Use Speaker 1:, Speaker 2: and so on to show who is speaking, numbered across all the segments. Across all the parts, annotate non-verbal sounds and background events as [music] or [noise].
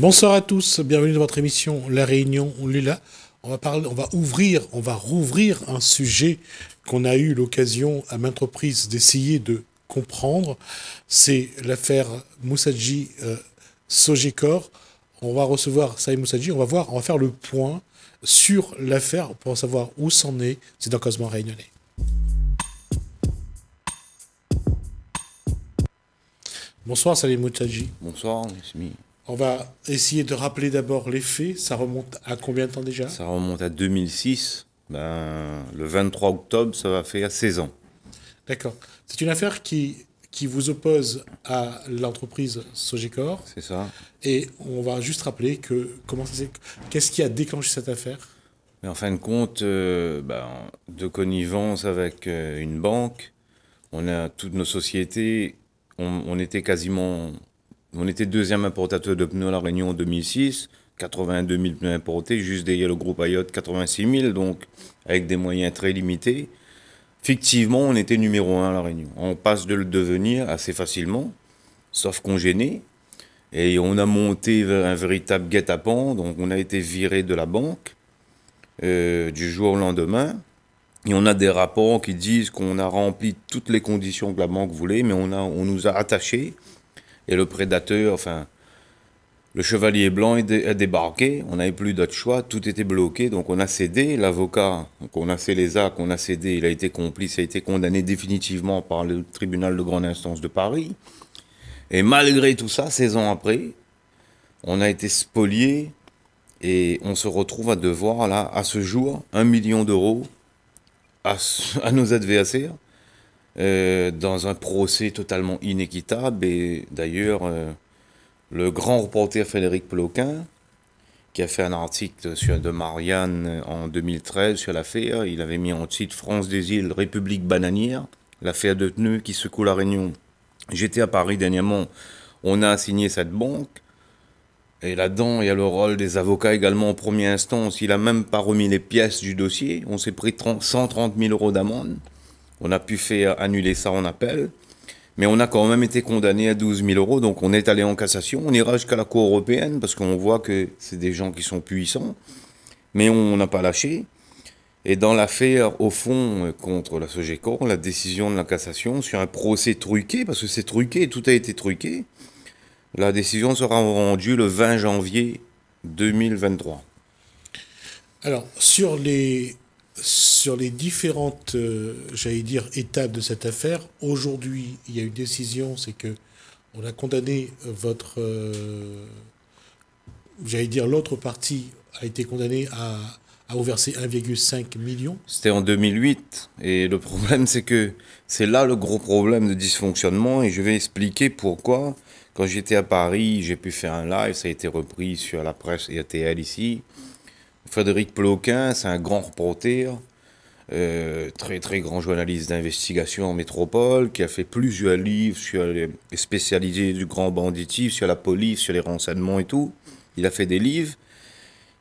Speaker 1: Bonsoir à tous, bienvenue dans votre émission La Réunion Lula. On va, parler, on va ouvrir, on va rouvrir un sujet qu'on a eu l'occasion à maintes reprises d'essayer de comprendre. C'est l'affaire Moussadji euh, On va recevoir Salim Moussadji, on va voir, on va faire le point sur l'affaire pour savoir où s'en est. C'est dans Cosmo Réunionnais. Bonsoir Salim Moussadji.
Speaker 2: Bonsoir, Ismi.
Speaker 1: On va essayer de rappeler d'abord les faits. Ça remonte à combien de temps déjà
Speaker 2: Ça remonte à 2006. Ben, le 23 octobre, ça va faire 16 ans.
Speaker 1: D'accord. C'est une affaire qui, qui vous oppose à l'entreprise Sogecor. C'est ça. Et on va juste rappeler que comment qu'est-ce qui a déclenché cette affaire
Speaker 2: Mais En fin de compte, euh, ben, de connivence avec euh, une banque, on a toutes nos sociétés, on était quasiment on était deuxième importateur de pneus à La Réunion en 2006. 82 000 pneus importés, juste derrière le groupe Ayotte, 86 000, donc avec des moyens très limités. Fictivement, on était numéro un à La Réunion. On passe de le devenir assez facilement, sauf qu'on gênait. Et on a monté vers un véritable guet-apens, donc on a été viré de la banque euh, du jour au lendemain. Et on a des rapports qui disent qu'on a rempli toutes les conditions que la banque voulait, mais on, a, on nous a attachés et le prédateur, enfin, le chevalier blanc a débarqué, on n'avait plus d'autre choix, tout était bloqué, donc on a cédé. L'avocat qu'on a fait les actes, on a cédé, il a été complice, a été condamné définitivement par le tribunal de grande instance de Paris. Et malgré tout ça, 16 ans après, on a été spolié et on se retrouve à devoir, là, à ce jour, un million d'euros à, à nos adversaires euh, dans un procès totalement inéquitable. Et d'ailleurs, euh, le grand reporter Frédéric Ploquin, qui a fait un article sur, de Marianne en 2013 sur l'affaire, il avait mis en titre France des îles, République bananière, l'affaire de Tenue qui secoue la Réunion. J'étais à Paris dernièrement, on a signé cette banque. Et là-dedans, il y a le rôle des avocats également en première instance. s'il n'a même pas remis les pièces du dossier. On s'est pris 130 000 euros d'amende. On a pu faire annuler ça en appel, mais on a quand même été condamné à 12 000 euros, donc on est allé en cassation, on ira jusqu'à la Cour européenne, parce qu'on voit que c'est des gens qui sont puissants, mais on n'a pas lâché. Et dans l'affaire, au fond, contre la Sogecor, la décision de la cassation sur un procès truqué, parce que c'est truqué, tout a été truqué, la décision sera rendue le 20 janvier 2023.
Speaker 1: Alors, sur les sur les différentes, euh, j'allais dire, étapes de cette affaire, aujourd'hui, il y a une décision, c'est que on a condamné euh, votre, euh, j'allais dire, l'autre partie a été condamnée à, à verser 1,5 million.
Speaker 2: C'était en 2008, et le problème, c'est que c'est là le gros problème de dysfonctionnement, et je vais expliquer pourquoi. Quand j'étais à Paris, j'ai pu faire un live, ça a été repris sur la presse RTL ici. Frédéric Ploquin, c'est un grand reporter, euh, très très grand journaliste d'investigation en métropole, qui a fait plusieurs livres sur les spécialisés du grand banditif, sur la police, sur les renseignements et tout. Il a fait des livres.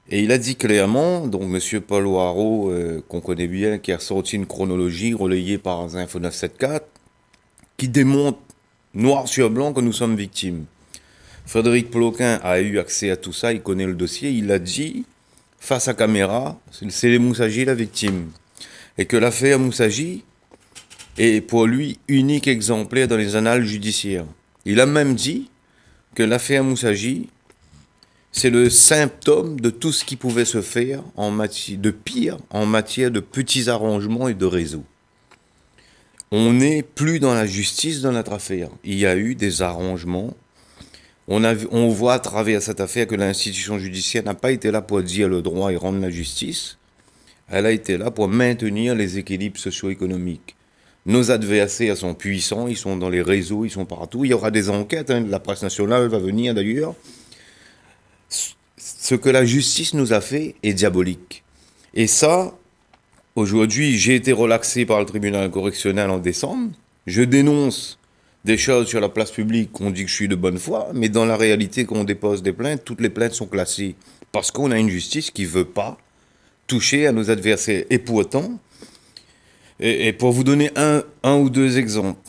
Speaker 2: Et il a dit clairement, donc M. Paul euh, qu'on connaît bien, qui a sorti une chronologie relayée par Info 974, qui démontre noir sur blanc que nous sommes victimes. Frédéric Ploquin a eu accès à tout ça, il connaît le dossier, il a dit, face à caméra, c'est Moussagi la victime. Et que l'affaire Moussagi est pour lui unique exemplaire dans les annales judiciaires. Il a même dit que l'affaire Moussagi, c'est le symptôme de tout ce qui pouvait se faire en matière de pire en matière de petits arrangements et de réseaux. On n'est plus dans la justice dans notre affaire. Il y a eu des arrangements on, on voit à travers cette affaire que l'institution judiciaire n'a pas été là pour dire le droit et rendre la justice. Elle a été là pour maintenir les équilibres socio-économiques. Nos adversaires sont puissants, ils sont dans les réseaux, ils sont partout. Il y aura des enquêtes, hein. la presse nationale va venir d'ailleurs. Ce que la justice nous a fait est diabolique. Et ça, aujourd'hui, j'ai été relaxé par le tribunal correctionnel en décembre. Je dénonce des choses sur la place publique, on dit que je suis de bonne foi, mais dans la réalité, quand on dépose des plaintes, toutes les plaintes sont classées. Parce qu'on a une justice qui ne veut pas toucher à nos adversaires. Et pour autant, et, pour vous donner un, ou deux exemples,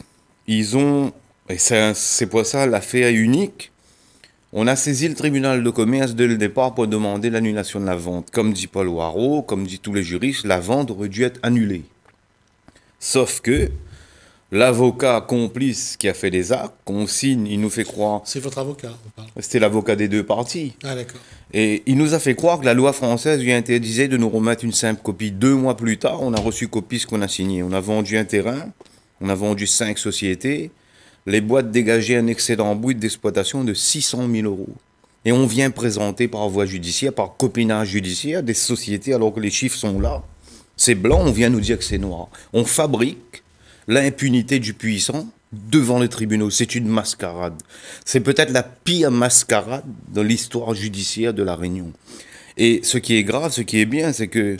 Speaker 2: ils ont, et c'est pour ça l'affaire unique, on a saisi le tribunal de commerce dès le départ pour demander l'annulation de la vente. Comme dit Paul Waro, comme dit tous les juristes, la vente aurait dû être annulée. Sauf que, l'avocat complice qui a fait les actes, qu'on signe, il nous fait croire. C'est votre avocat, C'était l'avocat des deux parties. Ah, d'accord. Et il nous a fait croire que la loi française lui interdisait de nous remettre une simple copie. Deux mois plus tard, on a reçu copie ce qu'on a signé. On a vendu un terrain, on a vendu cinq sociétés. Les boîtes dégageaient un excédent brut d'exploitation de 600 000 euros. Et on vient présenter par voie judiciaire, par copinage judiciaire, des sociétés alors que les chiffres sont là. C'est blanc, on vient nous dire que c'est noir. On fabrique l'impunité du puissant devant les tribunaux. C'est une mascarade. C'est peut-être la pire mascarade dans l'histoire judiciaire de la Réunion. Et ce qui est grave, ce qui est bien, c'est que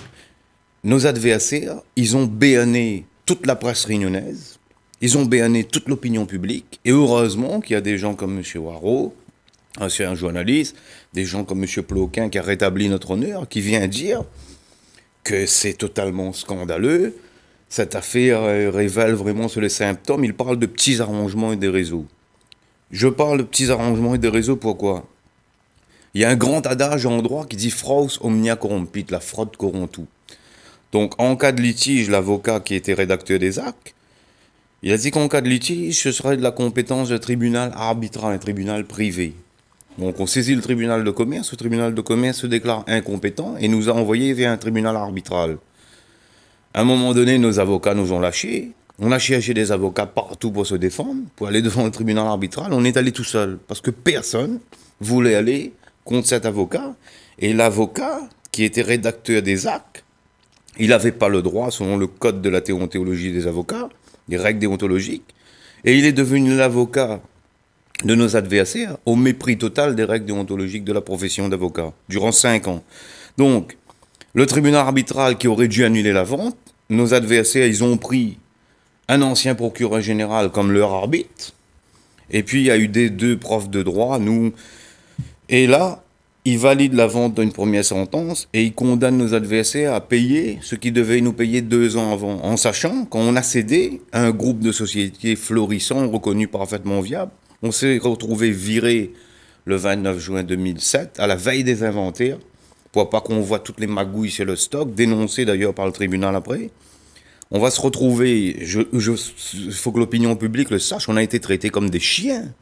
Speaker 2: nos adversaires, ils ont béané toute la presse réunionnaise, ils ont béané toute l'opinion publique, et heureusement qu'il y a des gens comme M. Warraud, ancien journaliste, des gens comme M. Ploquin qui a rétabli notre honneur, qui vient dire que c'est totalement scandaleux, cette affaire euh, révèle vraiment sur les symptômes. Il parle de petits arrangements et des réseaux. Je parle de petits arrangements et des réseaux, pourquoi Il y a un grand adage en droit qui dit Fraus omnia corrompit la fraude corrompt tout. Donc, en cas de litige, l'avocat qui était rédacteur des actes, il a dit qu'en cas de litige, ce serait de la compétence d'un tribunal arbitral, un tribunal privé. Donc, on saisit le tribunal de commerce, le tribunal de commerce se déclare incompétent et nous a envoyés vers un tribunal arbitral. À un moment donné, nos avocats nous ont lâchés. On a cherché des avocats partout pour se défendre, pour aller devant le tribunal arbitral. On est allé tout seul parce que personne voulait aller contre cet avocat. Et l'avocat, qui était rédacteur des actes, il n'avait pas le droit, selon le code de la théontéologie des avocats, des règles déontologiques. Et il est devenu l'avocat de nos adversaires au mépris total des règles déontologiques de la profession d'avocat durant cinq ans. Donc, le tribunal arbitral qui aurait dû annuler la vente, nos adversaires, ils ont pris un ancien procureur général comme leur arbitre, et puis il y a eu des deux profs de droit, nous. Et là, ils valident la vente d'une première sentence et ils condamnent nos adversaires à payer ce qu'ils devaient nous payer deux ans avant, en sachant qu'on a cédé à un groupe de sociétés florissant, reconnu parfaitement viable. On s'est retrouvé viré le 29 juin 2007, à la veille des inventaires, pour pas qu'on voit toutes les magouilles chez le stock, dénoncées d'ailleurs par le tribunal après. On va se retrouver, je, faut que l'opinion publique le sache, on a été traités comme des chiens.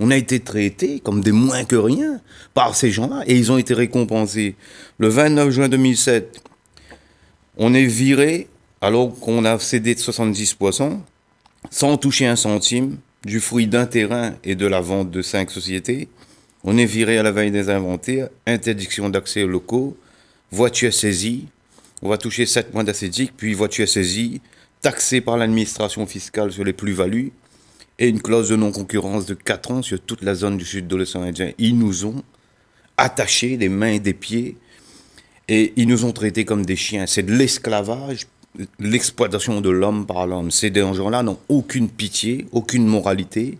Speaker 2: On a été traités comme des moins que rien par ces gens-là et ils ont été récompensés. Le 29 juin 2007, on est viré alors qu'on a cédé de 70 poissons sans toucher un centime du fruit d'un terrain et de la vente de cinq sociétés. On est viré à la veille des inventaires, interdiction d'accès aux locaux, voiture saisie, on va toucher 7 points d'acidique puis voiture saisie, taxée par l'administration fiscale sur les plus-values, et une clause de non-concurrence de 4 ans sur toute la zone du sud de l'océan Indien. Ils nous ont attachés des mains et des pieds, et ils nous ont traités comme des chiens. C'est de l'esclavage, l'exploitation de l'homme par l'homme. Ces gens-là n'ont aucune pitié, aucune moralité,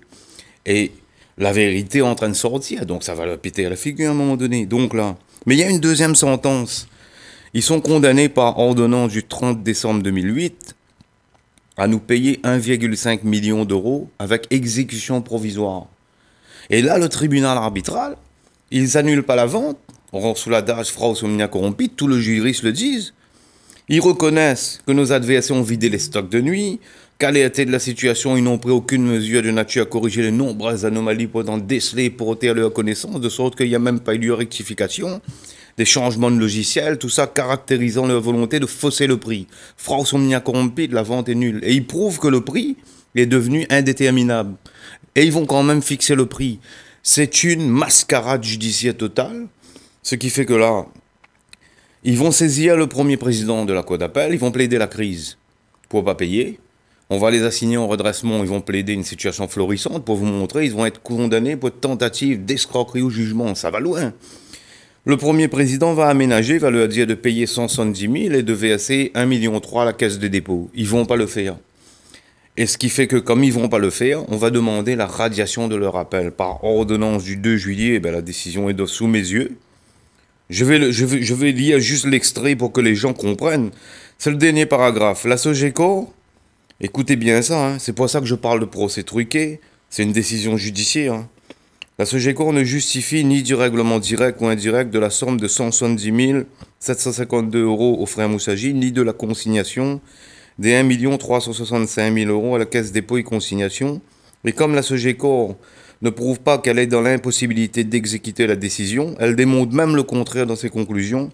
Speaker 2: et la vérité est en train de sortir, donc ça va leur péter la figure à un moment donné. Donc là, mais il y a une deuxième sentence. Ils sont condamnés par ordonnance du 30 décembre 2008 à nous payer 1,5 million d'euros avec exécution provisoire. Et là, le tribunal arbitral, ils n'annulent pas la vente, sous l'adage fraude somnia corrompit, tout le juriste le disent. Ils reconnaissent que nos adversaires ont vidé les stocks de nuit, Qu'alerté de la situation, ils n'ont pris aucune mesure de nature à corriger les nombreuses anomalies des décelées pour ôter à leur connaissance, de sorte qu'il n'y a même pas eu de rectification, des changements de logiciels, tout ça caractérisant leur volonté de fausser le prix. France omnia corrompue, la vente est nulle. Et ils prouvent que le prix est devenu indéterminable. Et ils vont quand même fixer le prix. C'est une mascarade judiciaire totale, ce qui fait que là, ils vont saisir le premier président de la Cour d'appel, ils vont plaider la crise pour pas payer. On va les assigner en redressement, ils vont plaider une situation florissante pour vous montrer, ils vont être condamnés pour tentative d'escroquerie au jugement, ça va loin. Le premier président va aménager, va leur dire de payer 170 000 et de verser 1,3 million à la caisse des dépôts. Ils vont pas le faire. Et ce qui fait que comme ils vont pas le faire, on va demander la radiation de leur appel. Par ordonnance du 2 juillet, eh ben, la décision est de, sous mes yeux. Je vais, je vais, je vais lire juste l'extrait pour que les gens comprennent. C'est le dernier paragraphe. La SOGECO Écoutez bien ça, hein. c'est pour ça que je parle de procès truqué, c'est une décision judiciaire. Hein. La La Corps ne justifie ni du règlement direct ou indirect de la somme de 170 752 euros au frère Moussagi, ni de la consignation des 1 365 000 euros à la Caisse dépôt et consignation. Et comme la Corps ne prouve pas qu'elle est dans l'impossibilité d'exécuter la décision, elle démontre même le contraire dans ses conclusions,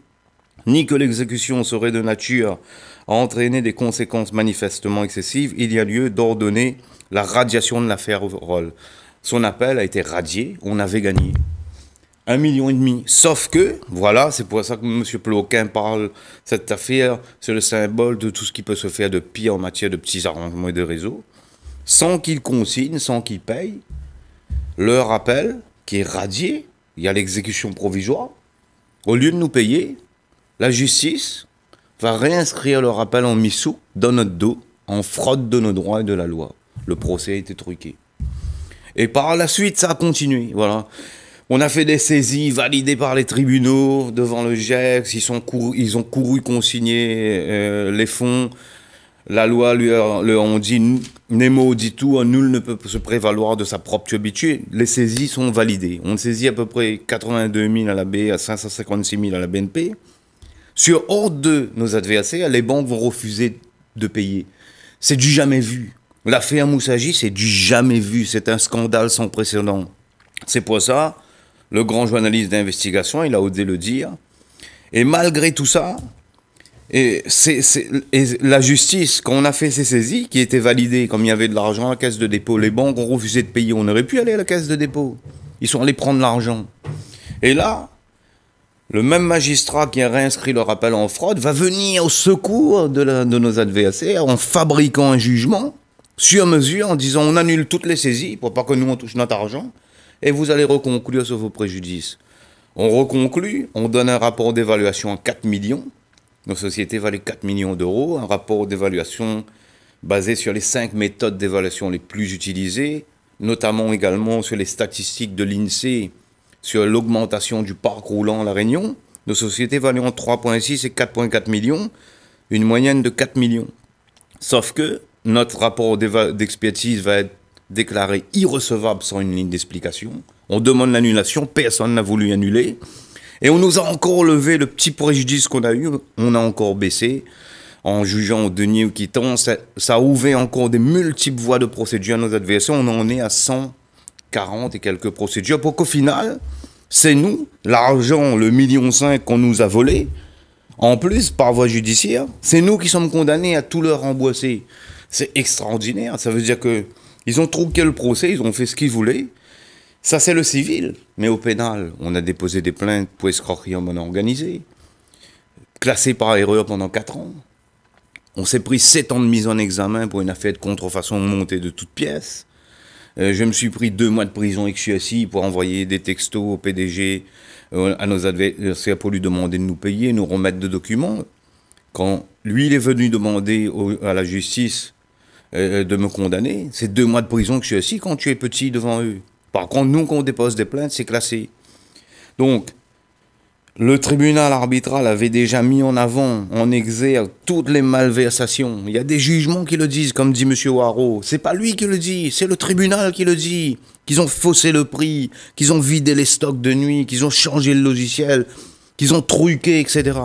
Speaker 2: ni que l'exécution serait de nature a entraîné des conséquences manifestement excessives, il y a lieu d'ordonner la radiation de l'affaire Roll. Son appel a été radié, on avait gagné. Un million et demi. Sauf que, voilà, c'est pour ça que M. Ploquin parle cette affaire, c'est le symbole de tout ce qui peut se faire de pire en matière de petits arrangements et de réseaux. Sans qu'ils consignent, sans qu'ils payent, leur appel, qui est radié, il y a l'exécution provisoire, au lieu de nous payer, la justice va réinscrire le rappel en missou dans notre dos, en fraude de nos droits et de la loi. Le procès a été truqué. Et par la suite, ça a continué. Voilà. On a fait des saisies validées par les tribunaux devant le GEX. Ils, sont ils ont couru consigner euh, les fonds. La loi lui a, on dit Nemo dit tout, hein, nul ne peut se prévaloir de sa propre habitude ». Les saisies sont validées. On saisit à peu près 82 000 à la B, à 556 000 à la BNP. Sur hors de nos adversaires, les banques vont refuser de payer. C'est du jamais vu. L'affaire Moussagi, c'est du jamais vu. C'est un scandale sans précédent. C'est pour ça, le grand journaliste d'investigation, il a osé le dire. Et malgré tout ça, et, c'est, la justice, quand on a fait ces saisies, qui étaient validées, comme il y avait de l'argent à la caisse de dépôt, les banques ont refusé de payer. On aurait pu aller à la caisse de dépôt. Ils sont allés prendre l'argent. Et là, le même magistrat qui a réinscrit le rappel en fraude va venir au secours de, de nos adversaires en fabriquant un jugement sur mesure en disant on annule toutes les saisies pour pas que nous on touche notre argent et vous allez reconclure sur vos préjudices. On reconclut, on donne un rapport d'évaluation à 4 millions. Nos sociétés valaient 4 millions d'euros, un rapport d'évaluation basé sur les 5 méthodes d'évaluation les plus utilisées, notamment également sur les statistiques de l'INSEE sur l'augmentation du parc roulant à La Réunion, nos sociétés valaient entre 3,6 et 4,4 millions, une moyenne de 4 millions. Sauf que notre rapport d'expertise va être déclaré irrecevable sans une ligne d'explication. On demande l'annulation, personne n'a voulu annuler. Et on nous a encore levé le petit préjudice qu'on a eu, on a encore baissé. En jugeant au denier ou quittant, ça, ça a ouvert encore des multiples voies de procédure à nos adversaires. On en est à 100 40 et quelques procédures pour qu'au final, c'est nous, l'argent, le million cinq qu'on nous a volé, en plus, par voie judiciaire, c'est nous qui sommes condamnés à tout leur rembourser. C'est extraordinaire. Ça veut dire que ils ont trouqué le procès, ils ont fait ce qu'ils voulaient. Ça, c'est le civil. Mais au pénal, on a déposé des plaintes pour escroquerie en monnaie organisée, classé par erreur pendant 4 ans. On s'est pris 7 ans de mise en examen pour une affaire de contrefaçon montée de toutes pièces. Euh, je me suis pris deux mois de prison et que je suis assis pour envoyer des textos au PDG, euh, à nos adversaires pour lui demander de nous payer, nous remettre de documents. Quand lui, il est venu demander à la justice euh, de me condamner, c'est deux mois de prison que je suis assis quand tu es petit devant eux. Par contre, nous, quand on dépose des plaintes, c'est classé. Donc, le tribunal arbitral avait déjà mis en avant, en exergue, toutes les malversations. Il y a des jugements qui le disent, comme dit M. Waro. C'est pas lui qui le dit, c'est le tribunal qui le dit. Qu'ils ont faussé le prix, qu'ils ont vidé les stocks de nuit, qu'ils ont changé le logiciel, qu'ils ont truqué, etc.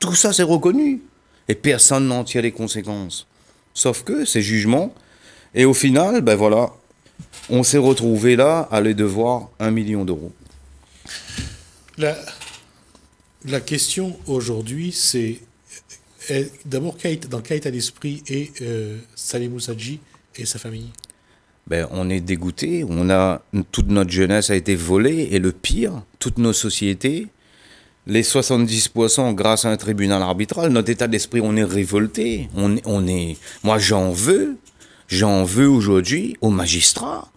Speaker 2: Tout ça, c'est reconnu. Et personne n'en tire les conséquences. Sauf que ces jugements, et au final, ben voilà, on s'est retrouvé là à les devoir un million d'euros
Speaker 1: la question aujourd'hui, c'est d'abord dans quel état d'esprit est euh, Salim et sa famille
Speaker 2: ben, on est dégoûté, on a, toute notre jeunesse a été volée, et le pire, toutes nos sociétés, les 70% grâce à un tribunal arbitral, notre état d'esprit, on est révolté, on, on est, moi j'en veux, j'en veux aujourd'hui aux magistrats,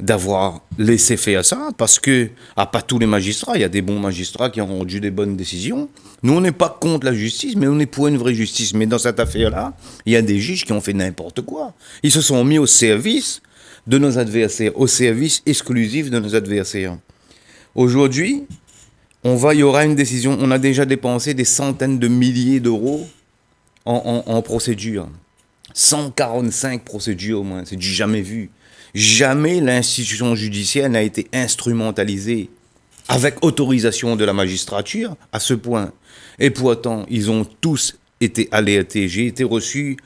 Speaker 2: d'avoir laissé faire ça, parce que, à pas tous les magistrats, il y a des bons magistrats qui ont rendu des bonnes décisions. Nous, on n'est pas contre la justice, mais on est pour une vraie justice. Mais dans cette affaire-là, il y a des juges qui ont fait n'importe quoi. Ils se sont mis au service de nos adversaires, au service exclusif de nos adversaires. Aujourd'hui, on va, il y aura une décision. On a déjà dépensé des centaines de milliers d'euros en, en, en procédure. 145 procédures au moins, c'est du jamais vu. Jamais l'institution judiciaire n'a été instrumentalisée avec autorisation de la magistrature à ce point. Et pourtant, ils ont tous été alertés. J'ai été reçu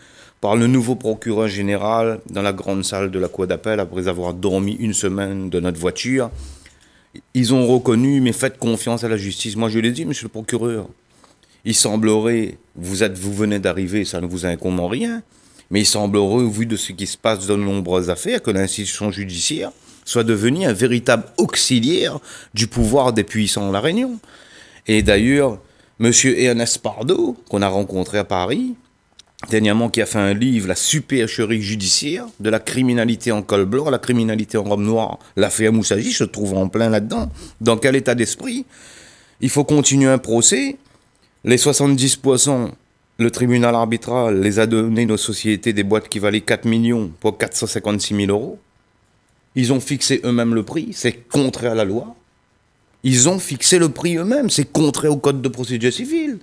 Speaker 2: par le nouveau procureur général dans la grande salle de la cour d'appel après avoir dormi une semaine dans notre voiture. Ils ont reconnu, mais faites confiance à la justice. Moi, je l'ai dit, monsieur le procureur. Il semblerait, vous, êtes, vous venez d'arriver, ça ne vous incombe en rien mais il semble au vu de ce qui se passe dans de nombreuses affaires, que l'institution judiciaire soit devenue un véritable auxiliaire du pouvoir des puissants de la Réunion. Et d'ailleurs, M. Ernest Pardo, qu'on a rencontré à Paris, dernièrement qui a fait un livre, La supercherie judiciaire, de la criminalité en col blanc la criminalité en robe noire, l'affaire Moussagi se trouve en plein là-dedans. Dans quel état d'esprit Il faut continuer un procès. Les 70% le tribunal arbitral les a donné nos sociétés des boîtes qui valaient 4 millions pour 456 000 euros. Ils ont fixé eux-mêmes le prix, c'est contraire à la loi. Ils ont fixé le prix eux-mêmes, c'est contraire au code de procédure civile.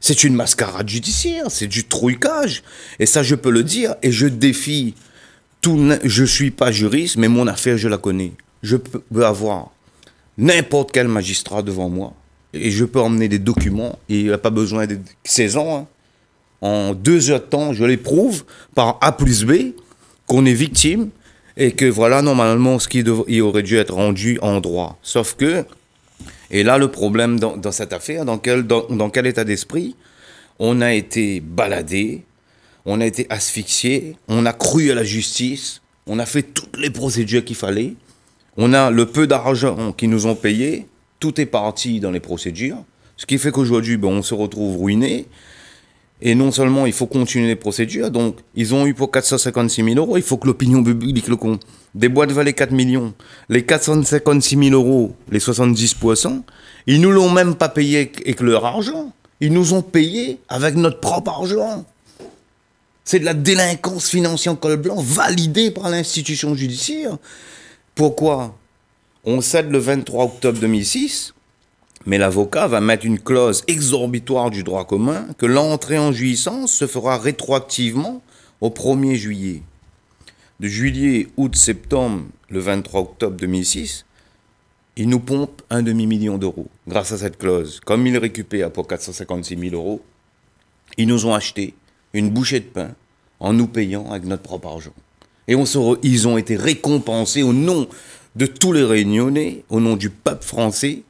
Speaker 2: C'est une mascarade judiciaire, c'est du trouillage. Et ça, je peux le dire, et je défie tout. Je suis pas juriste, mais mon affaire, je la connais. Je peux avoir n'importe quel magistrat devant moi, et je peux emmener des documents, il n'y a pas besoin de 16 ans. Hein en deux heures de temps, je l'éprouve par A plus B qu'on est victime et que voilà normalement ce qui il aurait dû être rendu en droit. Sauf que, et là le problème dans, cette affaire, dans quel, quel état d'esprit on a été baladé, on a été asphyxié, on a cru à la justice, on a fait toutes les procédures qu'il fallait, on a le peu d'argent qu'ils nous ont payé, tout est parti dans les procédures, ce qui fait qu'aujourd'hui on se retrouve ruiné, et non seulement il faut continuer les procédures, donc ils ont eu pour 456 000 euros, il faut que l'opinion publique le compte. Des boîtes valaient 4 millions. Les 456 000 euros, les 70%, poissons, ils nous l'ont même pas payé avec leur argent. Ils nous ont payé avec notre propre argent. C'est de la délinquance financière en col blanc validée par l'institution judiciaire. Pourquoi On cède le 23 octobre 2006 mais l'avocat va mettre une clause exorbitoire du droit commun que l'entrée en jouissance se fera rétroactivement au 1er juillet. De juillet, août, septembre, le 23 octobre 2006, il nous pompe un demi-million d'euros grâce à cette clause. Comme il récupère pour 456 000 euros, ils nous ont acheté une bouchée de pain en nous payant avec notre propre argent. Et ils ont été récompensés au nom de tous les Réunionnais, au nom du peuple français,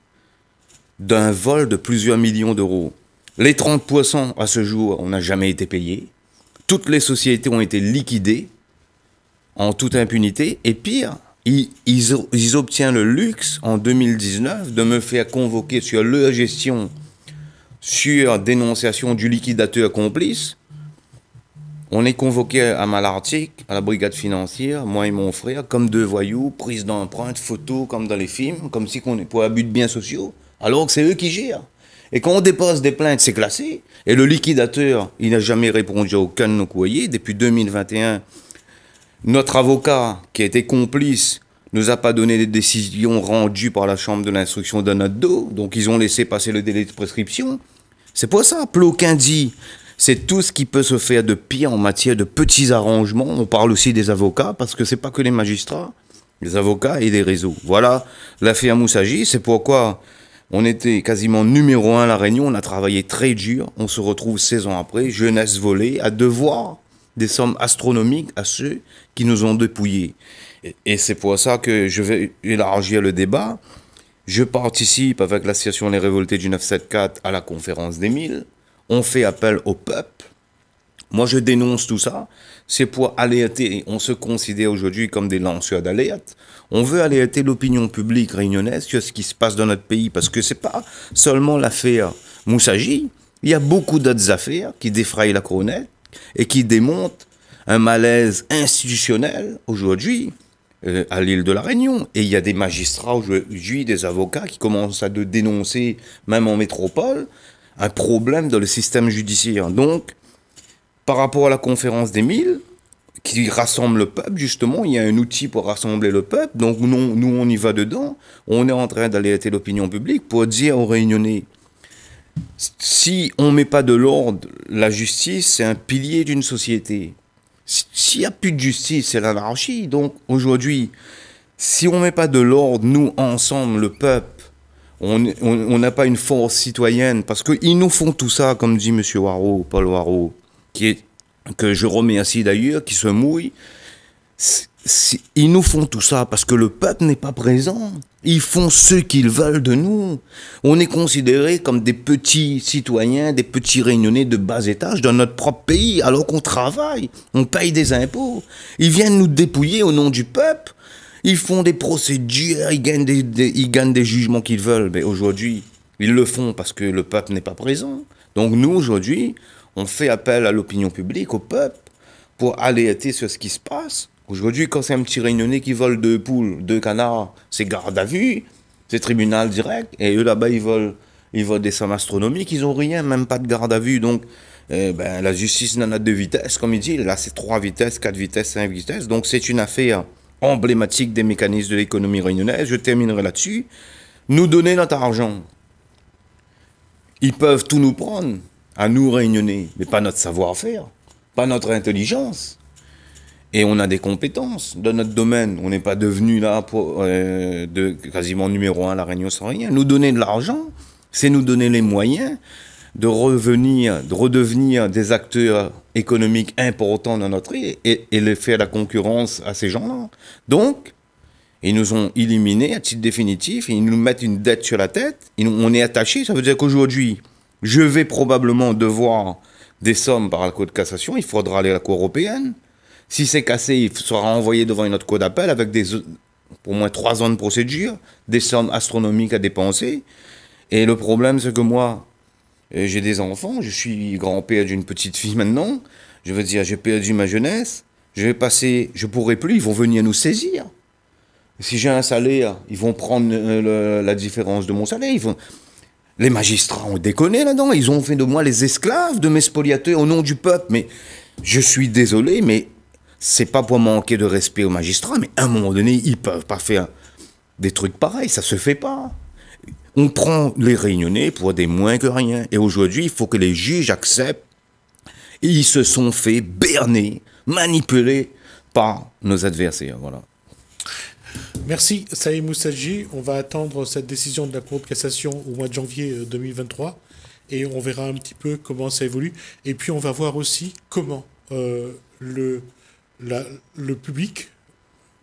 Speaker 2: d'un vol de plusieurs millions d'euros. Les 30% à ce jour, on n'a jamais été payés. Toutes les sociétés ont été liquidées en toute impunité. Et pire, ils, obtiennent le luxe en 2019 de me faire convoquer sur leur gestion, sur dénonciation du liquidateur complice. On est convoqué à Malartic, à la brigade financière, moi et mon frère, comme deux voyous, prise d'empreintes, photos, comme dans les films, comme si on est pour abus de biens sociaux alors que c'est eux qui gèrent. Et quand on dépose des plaintes, c'est classé. Et le liquidateur, il n'a jamais répondu à aucun de nos courriers. Depuis 2021, notre avocat, qui a été complice, nous a pas donné des décisions rendues par la chambre de l'instruction d'un notre dos. Donc ils ont laissé passer le délai de prescription. C'est pour ça, dit. c'est tout ce qui peut se faire de pire en matière de petits arrangements. On parle aussi des avocats, parce que ce n'est pas que les magistrats, les avocats et les réseaux. Voilà l'affaire Moussagi, c'est pourquoi on était quasiment numéro un à La Réunion, on a travaillé très dur, on se retrouve 16 ans après, jeunesse volée, à devoir des sommes astronomiques à ceux qui nous ont dépouillés. Et, c'est pour ça que je vais élargir le débat. Je participe avec l'association Les Révoltés du 974 à la conférence des 1000. On fait appel au peuple moi, je dénonce tout ça. C'est pour alerter. On se considère aujourd'hui comme des lanceurs d'alerte. On veut alerter l'opinion publique réunionnaise sur ce qui se passe dans notre pays parce que c'est pas seulement l'affaire Moussagi. Il y a beaucoup d'autres affaires qui défrayent la coronette et qui démontrent un malaise institutionnel aujourd'hui euh, à l'île de la Réunion. Et il y a des magistrats aujourd'hui, des avocats qui commencent à dénoncer, même en métropole, un problème dans le système judiciaire. Donc, par rapport à la conférence des mille qui rassemble le peuple, justement. Il y a un outil pour rassembler le peuple. Donc, nous, nous on y va dedans. On est en train d'alerter l'opinion publique pour dire aux réunionnais si on ne met pas de l'ordre, la justice, c'est un pilier d'une société. S'il n'y a plus de justice, c'est l'anarchie. Donc, aujourd'hui, si on ne met pas de l'ordre, nous, ensemble, le peuple, on n'a pas une force citoyenne, parce qu'ils nous font tout ça, comme dit M. Waro, Paul Waro que je remercie d'ailleurs, qui se mouille. Ils nous font tout ça parce que le peuple n'est pas présent. Ils font ce qu'ils veulent de nous. On est considérés comme des petits citoyens, des petits réunionnais de bas étage dans notre propre pays, alors qu'on travaille, on paye des impôts. Ils viennent nous dépouiller au nom du peuple. Ils font des procédures, ils gagnent des jugements qu'ils veulent. Mais aujourd'hui, ils le font parce que le peuple n'est pas présent. Donc nous, aujourd'hui, on fait appel à l'opinion publique, au peuple, pour alerter sur ce qui se passe. Aujourd'hui, quand c'est un petit réunionnais qui vole deux poules, deux canards, c'est garde à vue, c'est tribunal direct, et eux là-bas, ils volent, ils des sommes astronomiques, ils n'ont rien, même pas de garde à vue. Donc, euh, ben, la justice n'en a deux vitesses, comme il dit. Là, c'est trois vitesses, quatre vitesses, cinq vitesses. Donc, c'est une affaire emblématique des mécanismes de l'économie réunionnaise. Je terminerai là-dessus. Nous donner notre argent. Ils peuvent tout nous prendre à nous réunionnais, mais pas notre savoir-faire, pas notre intelligence. Et on a des compétences dans notre domaine. On n'est pas devenu là pour, euh, de, quasiment numéro un à la Réunion sans rien. Nous donner de l'argent, c'est nous donner les moyens de revenir, de redevenir des acteurs économiques importants dans notre île et, les faire la concurrence à ces gens-là. Donc, ils nous ont éliminés à titre définitif, ils nous mettent une dette sur la tête, on est attaché, ça veut dire qu'aujourd'hui, je vais probablement devoir des sommes par la Cour de cassation, il faudra aller à la Cour européenne. Si c'est cassé, il sera envoyé devant une autre Cour d'appel avec des, au moins trois ans de procédure, des sommes astronomiques à dépenser. Et le problème, c'est que moi, euh, j'ai des enfants, je suis grand-père d'une petite fille maintenant. Je veux dire, j'ai perdu ma jeunesse. Je vais passer, je pourrai plus, ils vont venir nous saisir. Si j'ai un salaire, ils vont prendre euh, la différence de mon salaire. Ils vont, les magistrats ont déconné là-dedans. Ils ont fait de moi les esclaves de mes spoliateurs au nom du peuple. Mais je suis désolé, mais c'est pas pour manquer de respect aux magistrats, mais à un moment donné, ils peuvent pas faire des trucs pareils. Ça se fait pas. On prend les réunionnais pour des moins que rien. Et aujourd'hui, il faut que les juges acceptent. Ils se sont fait berner, manipuler par nos adversaires. Voilà.
Speaker 1: Merci Saïd Moussaji. On va attendre cette décision de la Cour de cassation au mois de janvier 2023 euh, et on verra un petit peu comment ça évolue. Et puis on va voir aussi comment euh, le, le public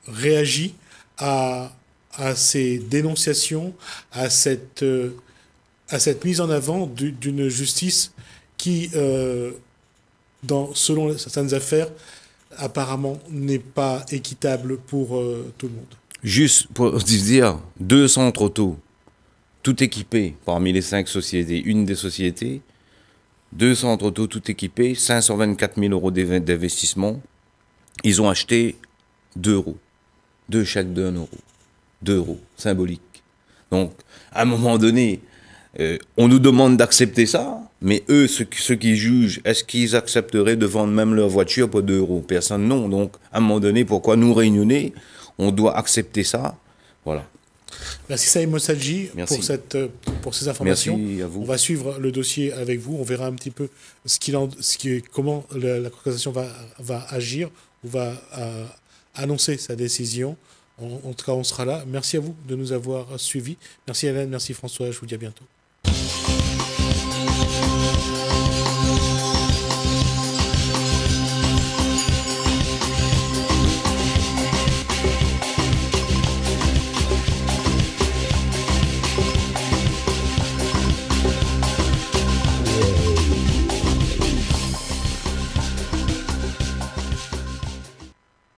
Speaker 1: réagit à, à ces dénonciations, à cette, euh, à cette mise en avant d'une justice qui, dans, selon certaines affaires, apparemment n'est pas équitable pour tout le monde
Speaker 2: juste pour [laughs] dire, dire, 200 auto, tout équipés parmi les cinq sociétés, une des sociétés, 200 auto tout équipés 524 000 euros d'investissement. Ils ont acheté 2 euros, deux chèques d'un euro, 2 euros, symbolique. Donc, à un moment donné, euh, on nous demande d'accepter ça, mais eux, ceux, qui jugent, est-ce qu'ils accepteraient de vendre même leur voiture pour 2 euros Personne non. Donc, à un moment donné, pourquoi nous réunionner on doit accepter ça. Voilà.
Speaker 1: Merci Saïm pour, euh, pour ces informations. Merci à vous. On va suivre le dossier avec vous. On verra un petit peu ce qui, ce qui, comment la, la va, va agir ou va euh, annoncer sa décision. En, en tout cas, on sera là. Merci à vous de nous avoir suivis. Merci Hélène, merci François. Je vous dis à bientôt.